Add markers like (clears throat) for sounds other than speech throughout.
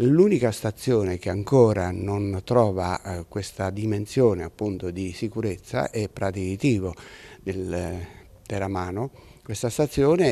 L'unica stazione che ancora non trova eh, questa dimensione appunto, di sicurezza è Prati di del eh, Teramano. Questa stazione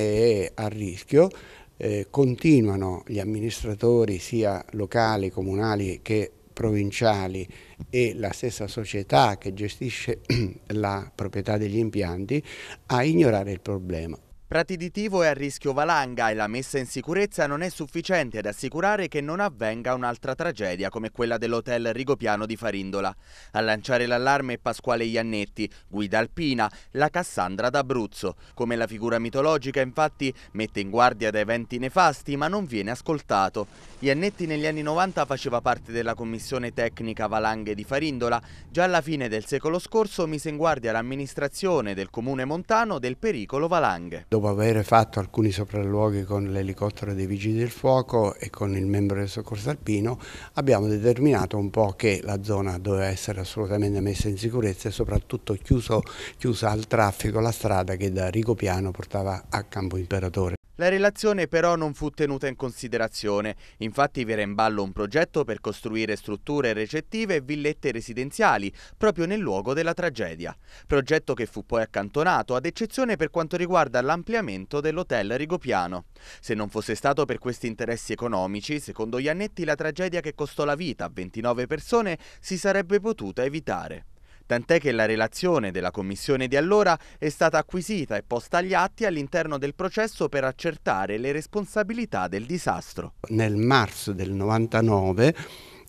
è a rischio, eh, continuano gli amministratori sia locali, comunali che provinciali e la stessa società che gestisce (clears throat) la proprietà degli impianti a ignorare il problema. Prati di Tivo è a rischio valanga e la messa in sicurezza non è sufficiente ad assicurare che non avvenga un'altra tragedia come quella dell'hotel Rigopiano di Farindola. A lanciare l'allarme è Pasquale Iannetti, guida alpina, la Cassandra d'Abruzzo. Come la figura mitologica infatti mette in guardia da eventi nefasti ma non viene ascoltato. Iannetti negli anni 90 faceva parte della commissione tecnica valanghe di Farindola. Già alla fine del secolo scorso mise in guardia l'amministrazione del comune montano del pericolo valanghe dopo aver fatto alcuni sopralluoghi con l'elicottero dei Vigili del Fuoco e con il membro del soccorso alpino, abbiamo determinato un po' che la zona doveva essere assolutamente messa in sicurezza e soprattutto chiuso, chiusa al traffico la strada che da Rigopiano portava a Campo Imperatore. La relazione però non fu tenuta in considerazione, infatti vi era in ballo un progetto per costruire strutture recettive e villette residenziali proprio nel luogo della tragedia, progetto che fu poi accantonato ad eccezione per quanto riguarda l'ampliamento dell'hotel Rigopiano. Se non fosse stato per questi interessi economici, secondo Iannetti la tragedia che costò la vita a 29 persone si sarebbe potuta evitare tant'è che la relazione della commissione di allora è stata acquisita e posta agli atti all'interno del processo per accertare le responsabilità del disastro. Nel marzo del 99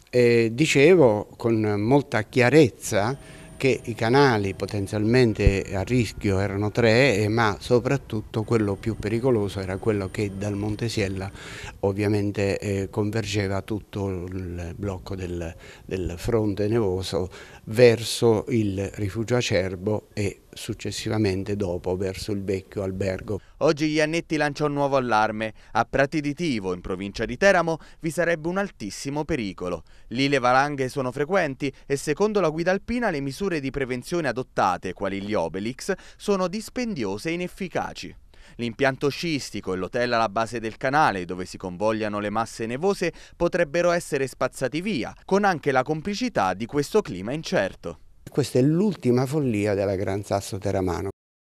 eh, dicevo con molta chiarezza che i canali potenzialmente a rischio erano tre, eh, ma soprattutto quello più pericoloso era quello che dal Montesiella ovviamente eh, convergeva tutto il blocco del, del fronte nevoso verso il rifugio acerbo e successivamente dopo verso il vecchio albergo. Oggi Iannetti lancia un nuovo allarme. A Prati di Tivo, in provincia di Teramo, vi sarebbe un altissimo pericolo. Lì le valanghe sono frequenti e secondo la guida alpina le misure di prevenzione adottate, quali gli Obelix, sono dispendiose e inefficaci. L'impianto scistico e l'hotel alla base del canale dove si convogliano le masse nevose potrebbero essere spazzati via, con anche la complicità di questo clima incerto. Questa è l'ultima follia della Gran Sasso Teramano.